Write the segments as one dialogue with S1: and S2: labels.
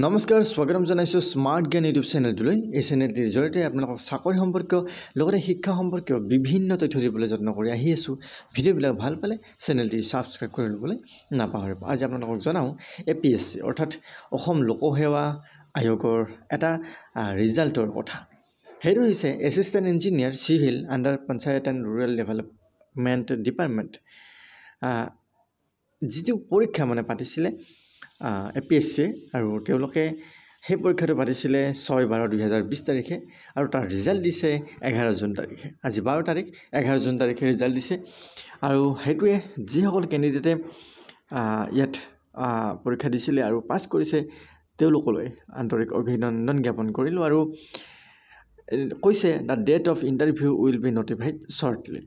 S1: নমস্কাৰ স্বাগতম জনাইছোঁ স্মাৰ্ট জ্ঞান ইউটিউব চেনেলটোলৈ এই চেনেলটিৰ জৰিয়তে আপোনালোকক চাকৰি সম্পৰ্কীয় লগতে শিক্ষা সম্পৰ্কীয় বিভিন্ন তথ্য দিবলৈ যত্ন কৰি আহি আছোঁ ভিডিঅ'বিলাক ভাল পালে চেনেলটি ছাবস্ক্ৰাইব কৰি ল'বলৈ নাপাহৰিব আজি আপোনালোকক জনাওঁ এ পি এছ চি অৰ্থাৎ অসম লোকসেৱা আয়োগৰ এটা ৰিজাল্টৰ কথা সেইটো হৈছে assistant engineer civil under panchayat and rural development department যিটো পৰীক্ষা মানে পাতিছিলে এ পি এছ চি আৰু তেওঁলোকে সেই পৰীক্ষাটো পাতিছিলে ছয় বাৰ দুহেজাৰ বিছ তাৰিখে আৰু তাৰ ৰিজাল্ট দিছে এঘাৰ জুন তাৰিখে আজি বাৰ তাৰিখ এঘাৰ জুন তাৰিখে ৰিজাল্ট দিছে আৰু সেইটোৱে যিসকল কেণ্ডিডেটে ইয়াত পৰীক্ষা দিছিলে আৰু পাছ কৰিছে তেওঁলোকলৈ আন্তৰিক অভিনন্দন জ্ঞাপন কৰিলোঁ আৰু কৈছে the date of interview will be notified shortly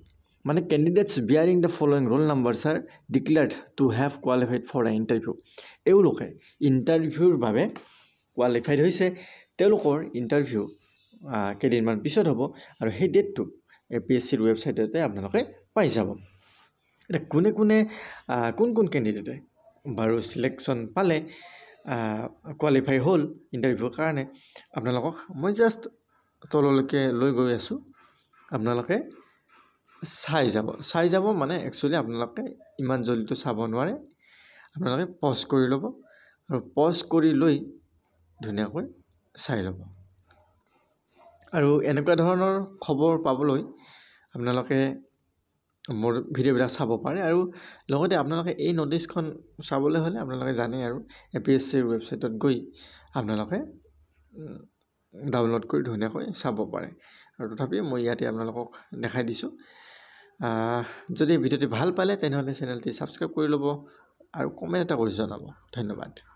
S1: মানে candidates bearing the following roll numbers are declared to have qualified for the interview এওঁলোকে ইণ্টাৰভিউৰ বাবে কোৱালিফাইড হৈছে তেওঁলোকৰ ইণ্টাৰভিউ কেইদিনমান পিছত হ'ব আৰু সেই ডেটটো এ পি এছ চিৰ ৱেবছাইটতে আপোনালোকে পাই যাব এতিয়া কোনে কোনে কোন কোন কেণ্ডিডেটে বাৰু চিলেকশ্যন পালে কোৱালিফাই হ'ল ইণ্টাৰভিউৰ কাৰণে আপোনালোকক মই জাষ্ট তললৈকে লৈ গৈ আছোঁ আপোনালোকে চাই যাব চাই যাব মানে একচুৱেলি আপোনালোকে ইমান জল্দিটো চাব নোৱাৰে আপোনালোকে পজ কৰি ল'ব আৰু পজ কৰি লৈ ধুনীয়াকৈ চাই ল'ব আৰু এনেকুৱা ধৰণৰ খবৰ পাবলৈ আপোনালোকে মোৰ ভিডিঅ'বিলাক চাব পাৰে আৰু লগতে আপোনালোকে এই ন'টিছখন চাবলৈ হ'লে আপোনালোকে জানেই আৰু এ পি এছ চিৰ ৱেবছাইটত গৈ আপোনালোকে ডাউনলোড কৰি ধুনীয়াকৈ চাব পাৰে আৰু তথাপিও মই ইয়াতে আপোনালোকক দেখাই দিছোঁ যদি ভিডিঅ'টি ভাল পালে তেনেহ'লে চেনেলটি ছাবস্ক্ৰাইব কৰি ল'ব আৰু কমেণ্ট এটা কৰি জনাব ধন্যবাদ